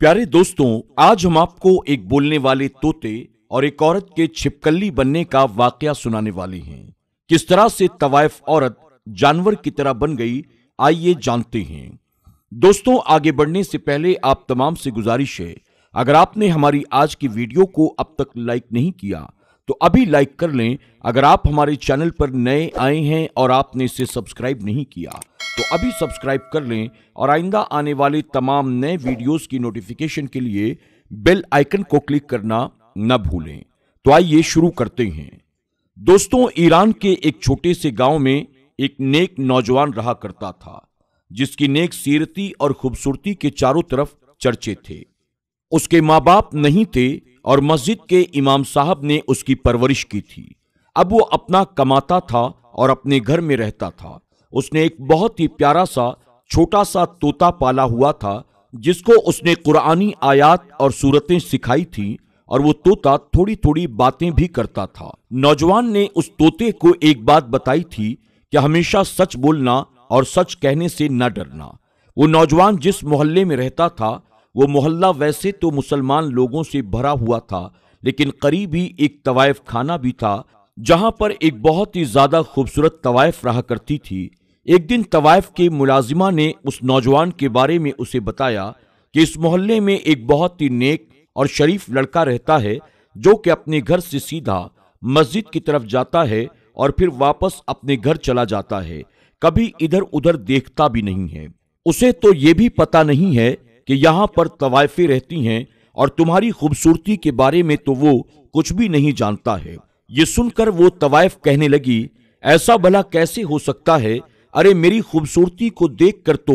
प्यारे दोस्तों आज हम आपको एक बोलने वाले तोते और एक औरत के छिपकली बनने का वाकया सुनाने वाले हैं किस तरह से तवायफ औरत जानवर की तरह बन गई आइए जानते हैं दोस्तों आगे बढ़ने से पहले आप तमाम से गुजारिश है अगर आपने हमारी आज की वीडियो को अब तक लाइक नहीं किया तो अभी लाइक कर लें अगर आप हमारे चैनल पर नए आए हैं और आपने इसे सब्सक्राइब नहीं किया तो अभी सब्सक्राइब कर लें और आइंदा आने वाले तमाम नए वीडियोस की नोटिफिकेशन के लिए बेल आइकन को क्लिक करना न भूलें तो आइए शुरू करते हैं दोस्तों ईरान के एक छोटे से गांव में एक नेक नौजवान रहा करता था जिसकी नेक सीरती और खूबसूरती के चारों तरफ चर्चे थे उसके मां बाप नहीं थे और मस्जिद के इमाम साहब ने उसकी परवरिश की थी अब वो अपना कमाता था और अपने घर में रहता था उसने एक बहुत ही प्यारा सा छोटा सा तोता पाला हुआ था जिसको उसने कुरानी आयात और सूरतें सिखाई थी और वो तोता थोड़ी थोड़ी बातें भी करता था नौजवान ने उस तोते को एक बात बताई थी कि हमेशा सच बोलना और सच कहने से न डरना वो नौजवान जिस मोहल्ले में रहता था वो मोहल्ला वैसे तो मुसलमान लोगों से भरा हुआ था लेकिन करीब ही एक तवायफ खाना भी था जहां पर एक बहुत ही ज्यादा खूबसूरत तवायफ रहा करती थी एक दिन तवायफ के मुलाजिमा ने उस नौजवान के बारे में उसे बताया कि इस मोहल्ले में एक बहुत ही नेक और शरीफ लड़का रहता है जो कि अपने घर से सीधा मस्जिद की तरफ जाता है और फिर वापस अपने घर चला जाता है कभी इधर उधर देखता भी नहीं है उसे तो ये भी पता नहीं है कि यहाँ पर तवायफें रहती हैं और तुम्हारी खूबसूरती के बारे में तो वो कुछ भी नहीं जानता है ये सुनकर वो तवायफ कहने लगी ऐसा भला कैसे हो सकता है अरे मेरी खूबसूरती को देखकर तो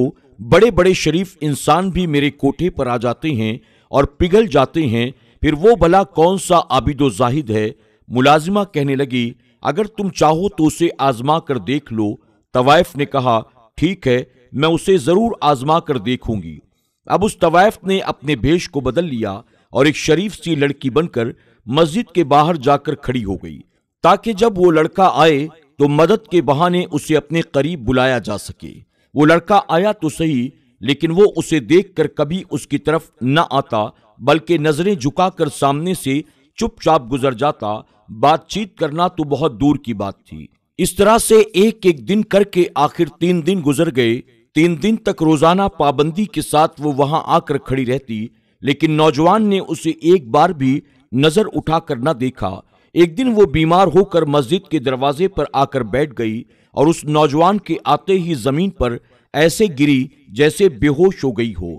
बड़े बड़े शरीफ इंसान भी मेरे कोठे पर आ जाते हैं और पिघल जाते हैं फिर वो भला कौन सा आबिदो जाहिद है मुलाजिमा कहने लगी अगर तुम चाहो तो उसे आजमा कर देख लो तवायफ ने कहा ठीक है मैं उसे जरूर आजमा कर देखूंगी अब उस तवायफ ने अपने भेष को बदल लिया और एक शरीफ सी लड़की बनकर मस्जिद के बाहर जाकर खड़ी हो गई ताकि जब वो लड़का आए तो मदद के बहाने उसे अपने करीब बुलाया जा सके वो लड़का आया तो सही लेकिन वो उसे देखकर कभी उसकी तरफ न आता बल्कि नजरें झुकाकर सामने से चुपचाप गुजर जाता बातचीत करना तो बहुत दूर की बात थी इस तरह से एक एक दिन करके आखिर तीन दिन गुजर गए तीन दिन तक रोजाना पाबंदी के साथ वो वहां आकर खड़ी रहती लेकिन नौजवान ने उसे एक बार भी नजर उठाकर ना देखा एक दिन वो बीमार होकर मस्जिद के दरवाजे पर आकर बैठ गई और उस नौजवान के आते ही जमीन पर ऐसे गिरी जैसे बेहोश हो गई हो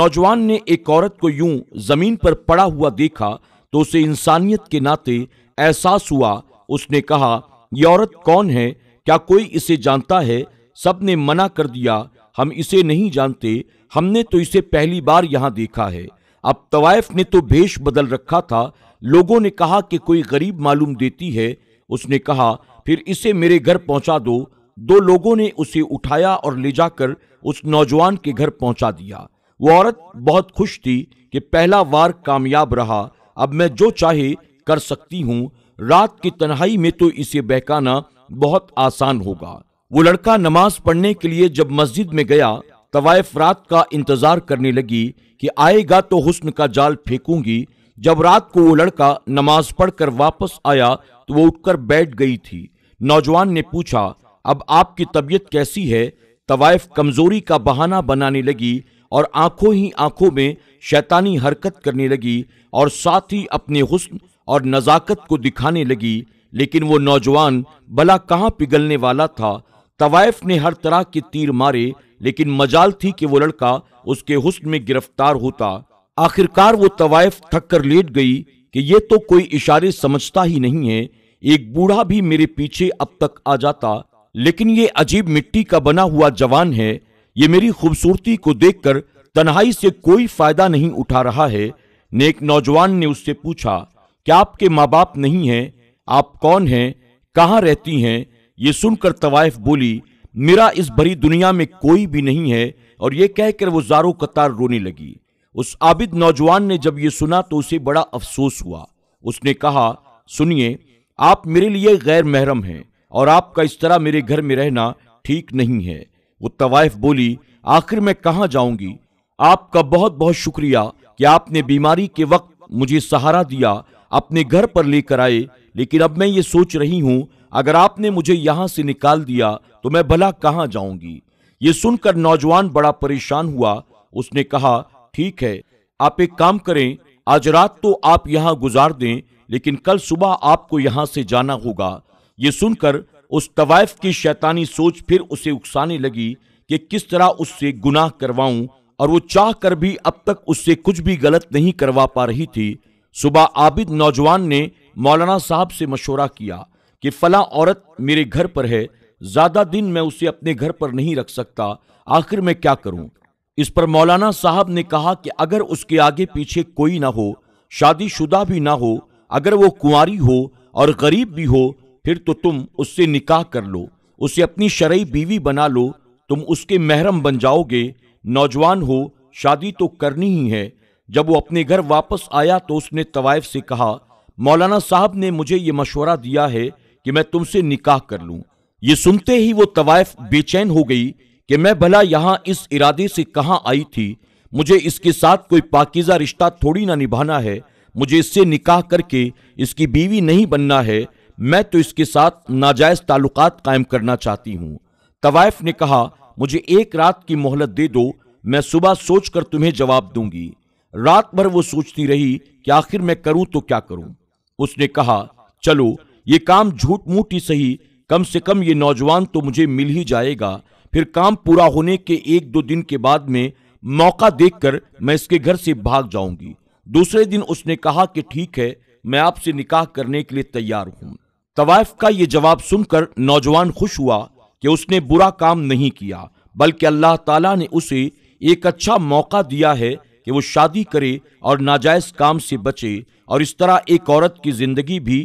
नौजवान ने एक औरत को यूं जमीन पर पड़ा हुआ देखा तो उसे इंसानियत के नाते एहसास हुआ उसने कहा यह औरत कौन है क्या कोई इसे जानता है सब ने मना कर दिया हम इसे नहीं जानते हमने तो इसे पहली बार यहाँ देखा है अब तवायफ ने तो भेष बदल रखा था लोगों ने कहा कि कोई गरीब मालूम देती है उसने कहा फिर इसे मेरे घर पहुंचा दो दो लोगों ने उसे उठाया और ले जाकर उस नौजवान के घर पहुंचा दिया वो औरत बहुत खुश थी कि पहला वार कामयाब रहा अब मैं जो चाहे कर सकती हूँ रात की तन्हाई में तो इसे बहकाना बहुत आसान होगा वो लड़का नमाज पढ़ने के लिए जब मस्जिद में गया तवायफ रात का इंतजार करने लगी कि आएगा तो हुस्न का जाल फेंकूंगी जब रात को वो लड़का नमाज पढ़कर वापस आया तो वो उठकर बैठ गई थी नौजवान ने पूछा अब आपकी तबीयत कैसी है तवायफ कमजोरी का बहाना बनाने लगी और आंखों ही आंखों में शैतानी हरकत करने लगी और साथ ही अपने हुस्न और नज़ाकत को दिखाने लगी लेकिन वो नौजवान भला कहाँ पिघलने वाला था तवायफ ने हर तरह के तीर मारे लेकिन मजाल थी कि वो लड़का उसके हुस्न में गिरफ्तार होता आखिरकार वो तवायफ थक कर लेट गई कि ये तो कोई इशारे समझता ही नहीं है एक बूढ़ा भी मेरे पीछे अब तक आ जाता लेकिन ये अजीब मिट्टी का बना हुआ जवान है ये मेरी खूबसूरती को देखकर तन्हाई से कोई फायदा नहीं उठा रहा है नेक नौजवान ने उससे पूछा क्या आपके माँ बाप नहीं है आप कौन हैं कहाँ रहती हैं ये सुनकर तवाइफ बोली मेरा इस भरी दुनिया में कोई भी नहीं है और कह कहकर वो जारो कतार रोने लगी उस आबिद नौजवान ने जब यह सुना तो उसे बड़ा अफसोस हुआ उसने कहा सुनिए आप मेरे लिए गैर महरम हैं और आपका इस तरह मेरे घर में रहना ठीक नहीं है वो तवायफ बोली आखिर मैं कहाँ जाऊंगी आपका बहुत बहुत शुक्रिया कि आपने बीमारी के वक्त मुझे सहारा दिया अपने घर पर लेकर आए लेकिन अब मैं ये सोच रही हूँ अगर आपने मुझे यहां से निकाल दिया तो मैं भला कहां जाऊंगी ये सुनकर नौजवान बड़ा परेशान हुआ उसने कहा ठीक है आप एक काम करें आज रात तो आप यहां गुजार दें लेकिन कल सुबह आपको यहां से जाना होगा ये सुनकर उस तवायफ की शैतानी सोच फिर उसे उकसाने लगी कि किस तरह उससे गुनाह करवाऊं और वो चाह कर भी अब तक उससे कुछ भी गलत नहीं करवा पा रही थी सुबह आबिद नौजवान ने मौलाना साहब से मशवरा किया कि फला औरत मेरे घर पर है ज्यादा दिन मैं उसे अपने घर पर नहीं रख सकता आखिर मैं क्या करूं इस पर मौलाना साहब ने कहा कि अगर उसके आगे पीछे कोई ना हो शादीशुदा भी ना हो अगर वो कुंवारी हो और गरीब भी हो फिर तो तुम उससे निकाह कर लो उसे अपनी शरई बीवी बना लो तुम उसके महरम बन जाओगे नौजवान हो शादी तो करनी ही है जब वो अपने घर वापस आया तो उसने तवायफ से कहा मौलाना साहब ने मुझे ये मशवरा दिया है कि मैं तुमसे निकाह कर लूं ये सुनते ही वो तवायफ बेचैन हो गई कि मैं भला यहां इस इरादे से कहां आई थी मुझे इसके साथ कोई पाकिजा रिश्ता थोड़ी ना निभाना है मुझे इससे निकाह करके इसकी बीवी नहीं बनना है मैं तो इसके साथ नाजायज ताल्लुकात कायम करना चाहती हूँ तवायफ ने कहा मुझे एक रात की मोहलत दे दो मैं सुबह सोच कर तुम्हें जवाब दूंगी रात भर वो सोचती रही कि आखिर मैं करूं तो क्या करूं उसने कहा चलो ये काम झूठ मूठ ही सही कम से कम ये नौजवान तो मुझे मिल ही जाएगा फिर काम पूरा होने के एक दो दिन के बाद में मौका देखकर मैं इसके घर से भाग जाऊंगी दूसरे दिन उसने कहा कि ठीक है मैं आपसे निकाह करने के लिए तैयार हूं तवायफ का ये जवाब सुनकर नौजवान खुश हुआ कि उसने बुरा काम नहीं किया बल्कि अल्लाह ताला ने उसे एक अच्छा मौका दिया है कि वो शादी करे और नाजायज काम से बचे और इस तरह एक औरत की जिंदगी भी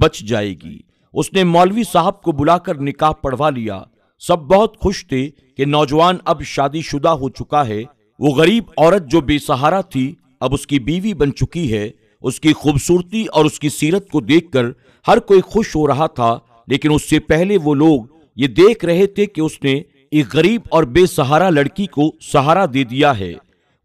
बच जाएगी उसने मौलवी साहब को बुलाकर निकाह पढ़वा लिया सब बहुत खुश थे कि नौजवान अब शादीशुदा हो चुका है वो गरीब औरत जो बेसहारा थी अब उसकी बीवी बन चुकी है उसकी खूबसूरती और उसकी सीरत को देखकर हर कोई खुश हो रहा था लेकिन उससे पहले वो लोग ये देख रहे थे कि उसने एक गरीब और बेसहारा लड़की को सहारा दे दिया है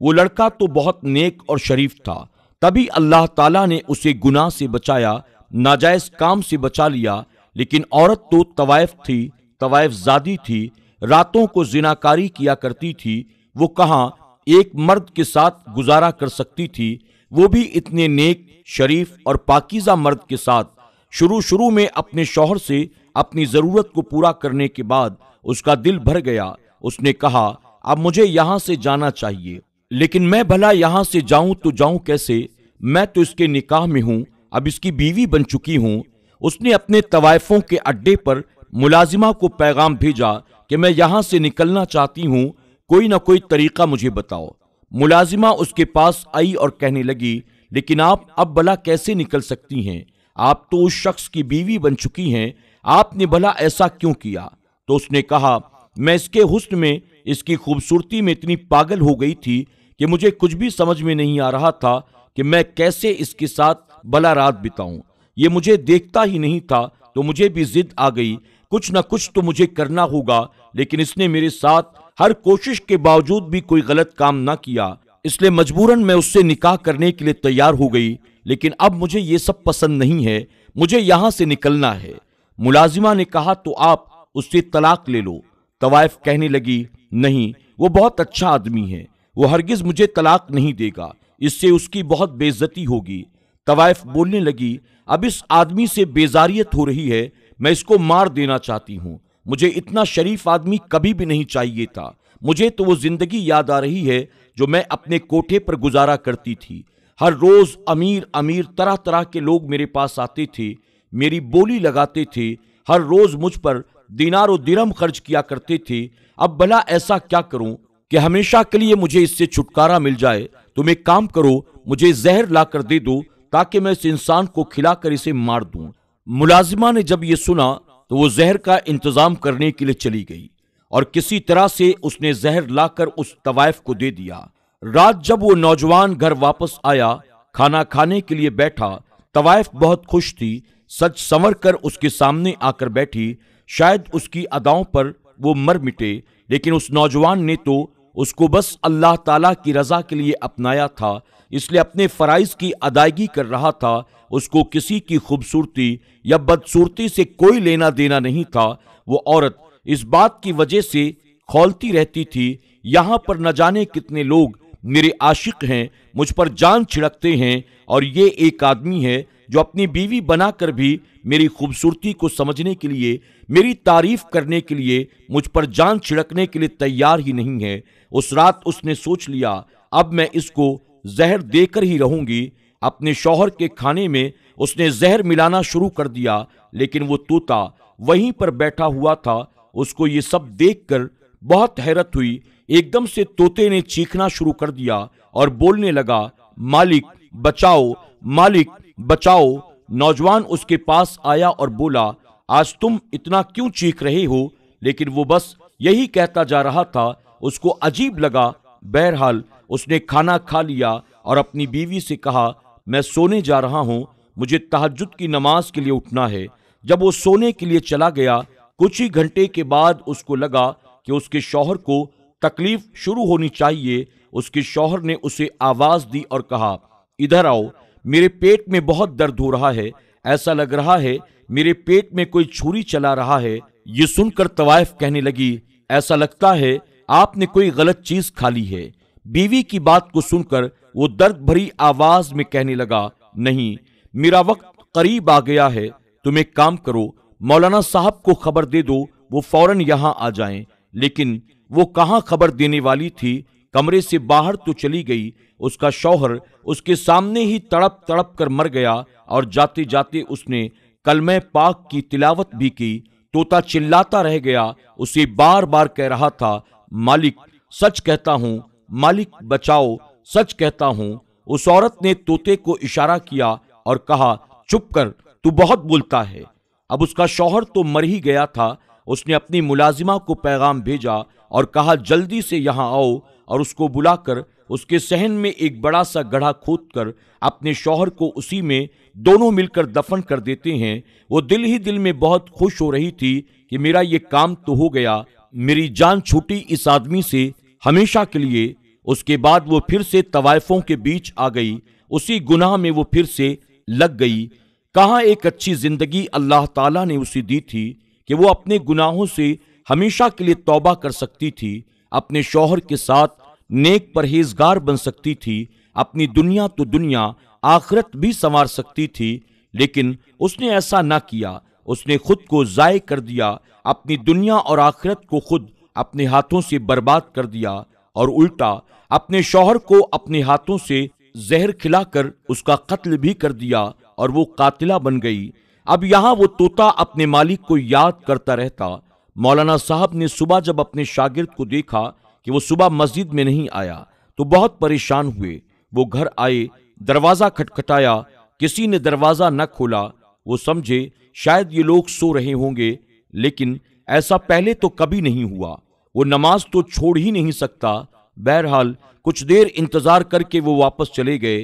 वो लड़का तो बहुत नेक और शरीफ था तभी अल्लाह ताला ने उसे गुनाह से बचाया नाजायज काम से बचा लिया लेकिन औरत तो तवायफ थी तवायफ जादी थी रातों को जिनाकारी किया करती थी वो कहा एक मर्द के साथ गुजारा कर सकती थी वो भी इतने नेक शरीफ और पाकिजा मर्द के साथ शुरू शुरू में अपने शोहर से अपनी ज़रूरत को पूरा करने के बाद उसका दिल भर गया उसने कहा अब मुझे यहाँ से जाना चाहिए लेकिन मैं भला यहां से जाऊं तो जाऊं कैसे मैं तो इसके निकाह में हूँ अब इसकी बीवी बन चुकी हूँ उसने अपने तवायफों के अड्डे पर मुलाजिमा को पैगाम भेजा कि मैं यहाँ से निकलना चाहती हूँ कोई ना कोई तरीका मुझे बताओ मुलाजिमा उसके पास आई और कहने लगी लेकिन आप अब भला कैसे निकल सकती हैं आप तो उस शख्स की बीवी बन चुकी हैं आपने भला ऐसा क्यों किया तो उसने कहा मैं इसके हुस्न में इसकी खूबसूरती में इतनी पागल हो गई थी कि मुझे कुछ भी समझ में नहीं आ रहा था कि मैं कैसे इसके साथ बला रात बिताऊं ये मुझे देखता ही नहीं था तो मुझे भी जिद आ गई कुछ ना कुछ तो मुझे करना होगा लेकिन इसने मेरे साथ हर कोशिश के बावजूद भी कोई गलत काम ना किया इसलिए मजबूरन मैं उससे निकाह करने के लिए तैयार हो गई लेकिन अब मुझे ये सब पसंद नहीं है मुझे यहाँ से निकलना है मुलाजिमा ने कहा तो आप उससे तलाक ले लो तवायफ कहने लगी नहीं वो बहुत अच्छा आदमी है वो हरगिज मुझे तलाक नहीं देगा इससे उसकी बहुत बेइज्जती होगी तवायफ बोलने लगी अब इस आदमी से बेजारियत हो रही है मैं इसको मार देना चाहती हूँ मुझे इतना शरीफ आदमी कभी भी नहीं चाहिए था मुझे तो वो जिंदगी याद आ रही है जो मैं अपने कोठे पर गुजारा करती थी हर रोज अमीर अमीर तरह तरह के लोग मेरे पास आते थे मेरी बोली लगाते थे हर रोज मुझ पर दिनार और दिरम खर्च किया करते थे अब भला ऐसा क्या करूं कि हमेशा के लिए मुझे इससे छुटकारा मिल जाए तुम एक काम करो मुझे जहर ला कर दे दो ताकि मैं इस इंसान को खिलाकर इसे मार दूं मुलाजिमा ने जब यह सुना तो वो जहर का इंतजाम करने के लिए चली गई और किसी तरह से उसने जहर लाकर उस तवायफ को दे दिया रात जब वो नौजवान घर वापस आया खाना खाने के लिए बैठा तवायफ बहुत खुश थी सच संवर कर उसके सामने आकर बैठी शायद उसकी अदाओं पर वो मर मिटे लेकिन उस नौजवान ने तो उसको बस अल्लाह ताला की रजा के लिए अपनाया था इसलिए अपने फ़राइज की अदायगी कर रहा था उसको किसी की खूबसूरती या बदसूरती से कोई लेना देना नहीं था वो औरत इस बात की वजह से खोलती रहती थी यहाँ पर न जाने कितने लोग मेरे आशिक हैं मुझ पर जान छिड़कते हैं और ये एक आदमी है जो अपनी बीवी बनाकर भी मेरी खूबसूरती को समझने के लिए मेरी तारीफ करने के लिए मुझ पर जान छिड़कने के लिए तैयार ही नहीं है उस रात उसने सोच लिया अब मैं इसको जहर देकर ही रहूंगी अपने शौहर के खाने में उसने जहर मिलाना शुरू कर दिया लेकिन वो तोता वहीं पर बैठा हुआ था उसको ये सब देखकर बहुत हैरत हुई एकदम से तोते ने चीखना शुरू कर दिया और बोलने लगा मालिक बचाओ मालिक बचाओ नौजवान उसके पास आया और बोला आज तुम इतना क्यों चीख रहे हो लेकिन वो बस यही कहता जा रहा था उसको अजीब लगा बहरहाल उसने खाना खा लिया और अपनी बीवी से कहा मैं सोने जा रहा हूँ मुझे तहजद की नमाज के लिए उठना है जब वो सोने के लिए चला गया कुछ ही घंटे के बाद उसको लगा कि उसके शौहर को तकलीफ शुरू होनी चाहिए उसके शौहर ने उसे आवाज दी और कहा इधर आओ मेरे पेट में बहुत दर्द हो रहा है ऐसा लग रहा है मेरे पेट में कोई छुरी चला रहा है ये सुनकर तवायफ कहने लगी ऐसा लगता है आपने कोई गलत चीज खा ली है बीवी की बात को सुनकर वो दर्द भरी आवाज में कहने लगा नहीं मेरा वक्त करीब आ गया है तुम एक काम करो मौलाना साहब को खबर दे दो वो फौरन यहाँ आ जाएं लेकिन वो कहाँ खबर देने वाली थी कमरे से बाहर तो चली गई उसका शौहर उसके सामने ही तड़प तड़प कर मर गया और जाते जाते उसने कलमे पाक की तिलावत भी की तोता चिल्लाता रह गया उसे बार बार कह रहा था मालिक सच कहता हूँ मालिक बचाओ सच कहता हूं उस औरत ने तोते को इशारा किया और कहा चुप कर तू बहुत बोलता है अब उसका शौहर तो मर ही गया था उसने अपनी मुलाजिमा को पैगाम भेजा और कहा जल्दी से यहाँ आओ और उसको बुलाकर उसके सहन में एक बड़ा सा गढ़ा खोद कर अपने शौहर को उसी में दोनों मिलकर दफन कर देते हैं वो दिल ही दिल में बहुत खुश हो रही थी कि मेरा ये काम तो हो गया मेरी जान छूटी इस आदमी से हमेशा के लिए उसके बाद वो फिर से तवायफों के बीच आ गई उसी गुनाह में वो फिर से लग गई कहाँ एक अच्छी जिंदगी अल्लाह ताला ने उसे दी थी कि वो अपने गुनाहों से हमेशा के लिए तौबा कर सकती थी अपने शौहर के साथ नेक परहेजगार बन सकती थी अपनी दुनिया तो दुनिया आखरत भी संवार सकती थी लेकिन उसने ऐसा ना किया उसने खुद को ज़ाय कर दिया अपनी दुनिया और आखरत को खुद अपने हाथों से बर्बाद कर दिया और उल्टा अपने शौहर को अपने हाथों से जहर खिलाकर उसका कत्ल भी कर दिया और वो कातिला बन गई अब यहां वो तोता अपने मालिक को याद करता रहता मौलाना साहब ने सुबह जब अपने शागिर्द को देखा कि वो सुबह मस्जिद में नहीं आया तो बहुत परेशान हुए वो घर आए दरवाजा खटखटाया किसी ने दरवाजा न खोला वो समझे शायद ये लोग सो रहे होंगे लेकिन ऐसा पहले तो कभी नहीं हुआ वो नमाज तो छोड़ ही नहीं सकता बहरहाल कुछ देर इंतजार करके वो वापस चले गए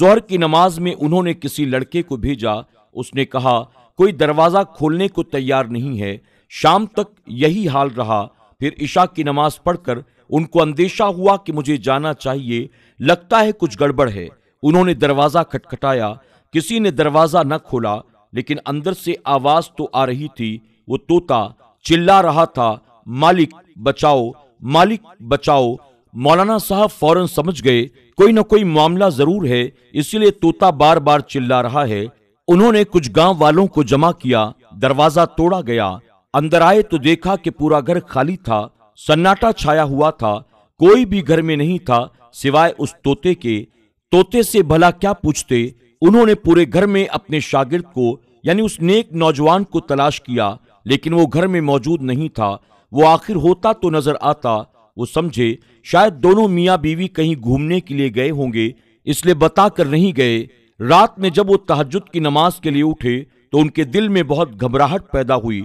जोहर की नमाज में उन्होंने किसी लड़के को भेजा उसने कहा कोई दरवाज़ा खोलने को तैयार नहीं है शाम तक यही हाल रहा फिर ईशा की नमाज पढ़कर उनको अंदेशा हुआ कि मुझे जाना चाहिए लगता है कुछ गड़बड़ है उन्होंने दरवाज़ा खटखटाया किसी ने दरवाज़ा न खोला लेकिन अंदर से आवाज़ तो आ रही थी वो तोता चिल्ला रहा था मालिक बचाओ मालिक बचाओ मौलाना साहब फौरन समझ गए कोई ना कोई मामला जरूर है इसीलिए तोता बार बार चिल्ला रहा है उन्होंने कुछ गांव वालों को जमा किया दरवाजा तोड़ा गया अंदर आए तो देखा कि पूरा घर खाली था सन्नाटा छाया हुआ था कोई भी घर में नहीं था सिवाय उस तोते के तोते से भला क्या पूछते उन्होंने पूरे घर में अपने शागिर्द को यानी उस नेक नौजवान को तलाश किया लेकिन वो घर में मौजूद नहीं था वो आखिर होता तो नजर आता वो समझे शायद दोनों मियाँ बीवी कहीं घूमने के लिए गए होंगे इसलिए बता कर नहीं गए रात में जब वो तहजद की नमाज के लिए उठे तो उनके दिल में बहुत घबराहट पैदा हुई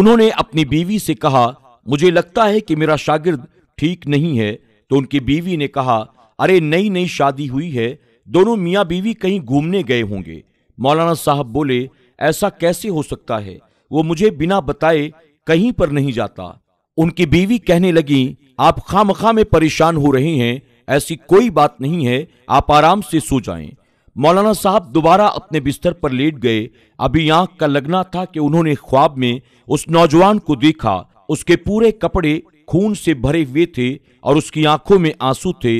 उन्होंने अपनी बीवी से कहा मुझे लगता है कि मेरा शागिर्द ठीक नहीं है तो उनकी बीवी ने कहा अरे नई नई शादी हुई है दोनों मियाँ बीवी कहीं घूमने गए होंगे मौलाना साहब बोले ऐसा कैसे हो सकता है वो मुझे बिना बताए कहीं पर नहीं जाता उनकी बीवी कहने लगी आप खाम खा में परेशान हो रहे हैं ऐसी कोई बात नहीं है आप आराम से सो जाएं। मौलाना साहब दोबारा अपने बिस्तर पर लेट गए अभी आंख का लगना था कि उन्होंने ख्वाब में उस नौजवान को देखा उसके पूरे कपड़े खून से भरे हुए थे और उसकी आंखों में आंसू थे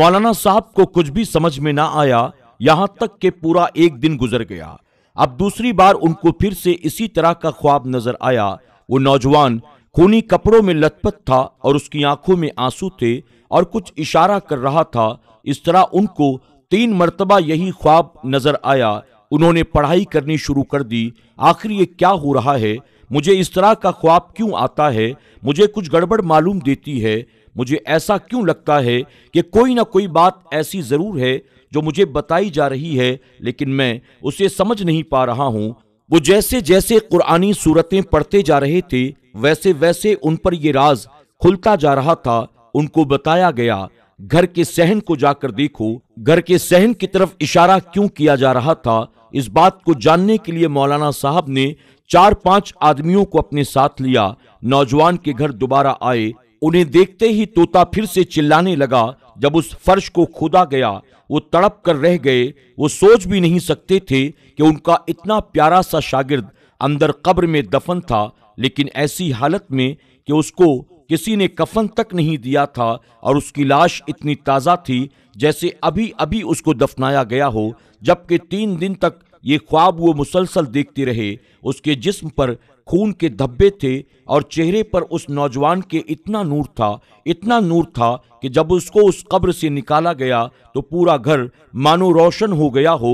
मौलाना साहब को कुछ भी समझ में ना आया यहां तक कि पूरा एक दिन गुजर गया अब दूसरी बार उनको फिर से इसी तरह का ख्वाब नजर आया वो नौजवान खूनी कपड़ों में लथपथ था और उसकी आंखों में आंसू थे और कुछ इशारा कर रहा था इस तरह उनको तीन मरतबा यही ख्वाब नजर आया उन्होंने पढ़ाई करनी शुरू कर दी आखिर ये क्या हो रहा है मुझे इस तरह का ख्वाब क्यों आता है मुझे कुछ गड़बड़ मालूम देती है मुझे ऐसा क्यों लगता है कि कोई ना कोई बात ऐसी ज़रूर है जो मुझे बताई जा रही है लेकिन मैं उसे समझ नहीं पा रहा हूँ वो जैसे जैसे कुरानी सूरतें पढ़ते जा रहे थे वैसे वैसे उन पर यह राज खुलता जा रहा था उनको बताया गया घर के सहन को जाकर देखो घर के सहन की तरफ इशारा क्यों किया जा रहा था इस बात को जानने के लिए मौलाना साहब ने चार पांच आदमियों को अपने साथ लिया नौजवान के घर दोबारा आए उन्हें देखते ही तोता फिर से चिल्लाने लगा जब उस फर्श को खोदा गया वो तड़प कर रह गए वो सोच भी नहीं सकते थे कि उनका इतना प्यारा सा शागिर्द अंदर कब्र में दफन था लेकिन ऐसी हालत में कि उसको किसी ने कफन तक नहीं दिया था और उसकी लाश इतनी ताज़ा थी जैसे अभी अभी उसको दफनाया गया हो जबकि तीन दिन तक ये ख्वाब वो मुसलसल देखते रहे उसके जिस्म पर खून के धब्बे थे और चेहरे पर उस नौजवान के इतना नूर था इतना नूर था कि जब उसको उस कब्र से निकाला गया तो पूरा घर मानो रोशन हो गया हो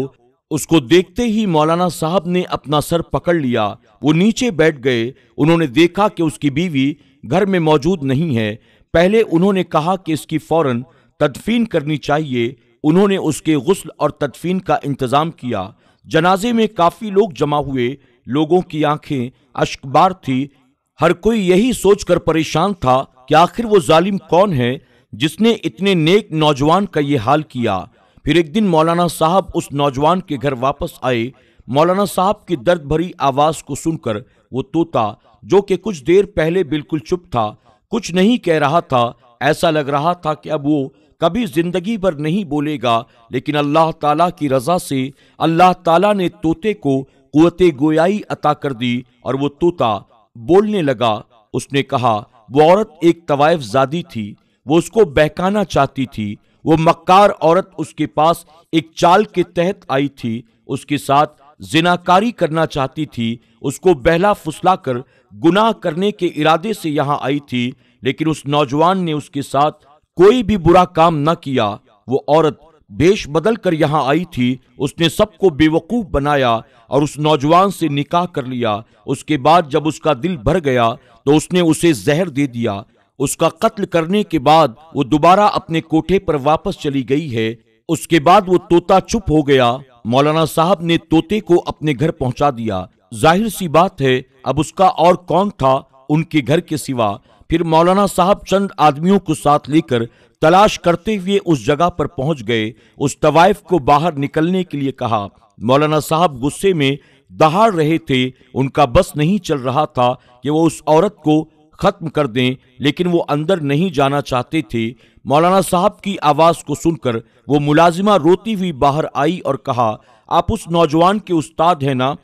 उसको देखते ही मौलाना साहब ने अपना सर पकड़ लिया वो नीचे बैठ गए उन्होंने देखा कि उसकी बीवी घर में मौजूद नहीं है पहले उन्होंने कहा कि इसकी फौरन तदफीन करनी चाहिए उन्होंने उसके गुस्ल और तदफीन का इंतजाम किया जनाजे में काफी लोग जमा हुए लोगों की आंखें अश्कबार थी हर कोई यही सोचकर परेशान था कि आखिर वो जालिम कौन है जिसने इतने नेक नौजवान का ये हाल किया फिर एक दिन मौलाना साहब उस नौजवान के घर वापस आए मौलाना साहब की दर्द भरी आवाज को सुनकर वो तोता जो कि कुछ देर पहले बिल्कुल चुप था कुछ नहीं कह रहा था ऐसा लग रहा था कि अब वो कभी जिंदगी भर नहीं बोलेगा लेकिन अल्लाह ताला की रजा से अल्लाह ताला ने तोते को कुत गोयाई अता कर दी और वो तोता बोलने लगा उसने कहा वो औरत एक तवायफ जादी थी वो उसको बहकाना चाहती थी वो मक्कार औरत उसके पास एक चाल के तहत आई थी उसके साथ जिनाकारी करना चाहती थी उसको बहला फुसला कर गुनाह करने के इरादे से यहाँ आई थी लेकिन उस नौजवान ने उसके साथ कोई भी बुरा काम न किया वो औरत देश बदल कर यहाँ आई थी उसने सबको बेवकूफ़ बनाया और उस नौजवान से निकाह कर लिया उसके बाद जब उसका दिल भर गया तो उसने उसे जहर दे दिया उसका कत्ल करने के बाद वो दोबारा अपने कोठे पर वापस चली गई है उसके बाद वो तोता चुप हो गया मौलाना साहब ने तोते को अपने घर पहुंचा दिया जाहिर सी बात है अब उसका और कौन था उनके घर के सिवा फिर मौलाना साहब चंद आदमियों को साथ लेकर तलाश करते हुए उस जगह पर पहुंच गए उस तवाइफ को बाहर निकलने के लिए कहा मौलाना साहब गुस्से में दहाड़ रहे थे उनका बस नहीं चल रहा था कि वो उस औरत को खत्म कर दें लेकिन वो अंदर नहीं जाना चाहते थे मौलाना साहब की आवाज़ को सुनकर वो मुलाजिमा रोती हुई बाहर आई और कहा आप उस नौजवान के उस्ताद हैं ना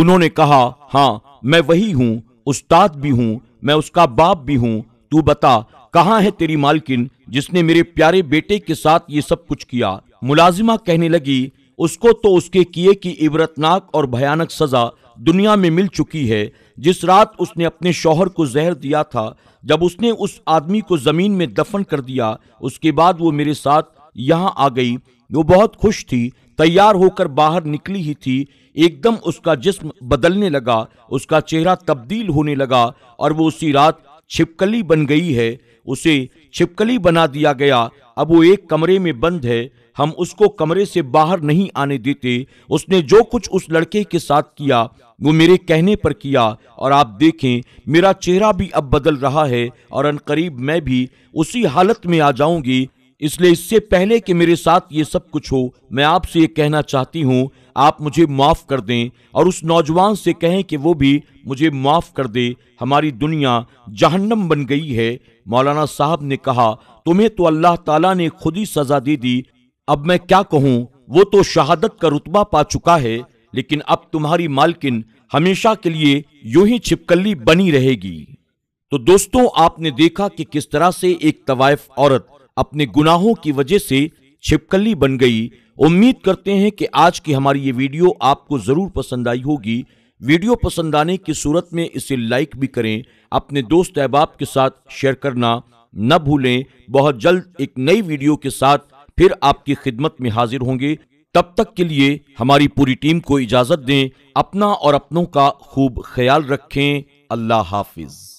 उन्होंने कहा हाँ मैं वही हूँ उस्ताद भी हूँ मैं उसका बाप भी हूँ तू बता कहाँ है तेरी मालकिन जिसने मेरे प्यारे बेटे के साथ ये सब कुछ किया मुलाजिमा कहने लगी उसको तो उसके किए की इबरतनाक और भयानक सजा दुनिया में मिल चुकी है जिस रात उसने अपने शौहर को जहर दिया था जब उसने उस आदमी को जमीन में दफन कर दिया उसके बाद वो मेरे साथ यहाँ आ गई वो बहुत खुश थी तैयार होकर बाहर निकली ही थी एकदम उसका जिस्म बदलने लगा उसका चेहरा तब्दील होने लगा और वो उसी रात छिपकली बन गई है उसे छिपकली बना दिया गया अब वो एक कमरे में बंद है हम उसको कमरे से बाहर नहीं आने देते उसने जो कुछ उस लड़के के साथ किया वो मेरे कहने पर किया और आप देखें मेरा चेहरा भी अब बदल रहा है और अनकरीब मैं भी उसी हालत में आ जाऊंगी इसलिए इससे पहले कि मेरे साथ ये सब कुछ हो मैं आपसे ये कहना चाहती हूँ आप मुझे माफ़ कर दें और उस नौजवान से कहें कि वो भी मुझे माफ़ कर दे हमारी दुनिया जहन्नम बन गई है मौलाना साहब ने कहा तुम्हें तो अल्लाह ताला ने खुद ही सज़ा दे दी अब मैं क्या कहूँ वो तो शहादत का रुतबा पा चुका है लेकिन अब तुम्हारी मालकिन हमेशा के लिए यू ही छिपकली बनी रहेगी तो दोस्तों आपने देखा कि किस तरह से एक तवायफ औरत अपने गुनाहों की वजह से छिपकली बन गई उम्मीद करते हैं कि आज की हमारी ये वीडियो आपको ज़रूर पसंद आई होगी वीडियो पसंद आने की सूरत में इसे लाइक भी करें अपने दोस्त अहबाब के साथ शेयर करना न भूलें बहुत जल्द एक नई वीडियो के साथ फिर आपकी खिदमत में हाजिर होंगे तब तक के लिए हमारी पूरी टीम को इजाज़त दें अपना और अपनों का खूब ख्याल रखें अल्लाह हाफिज़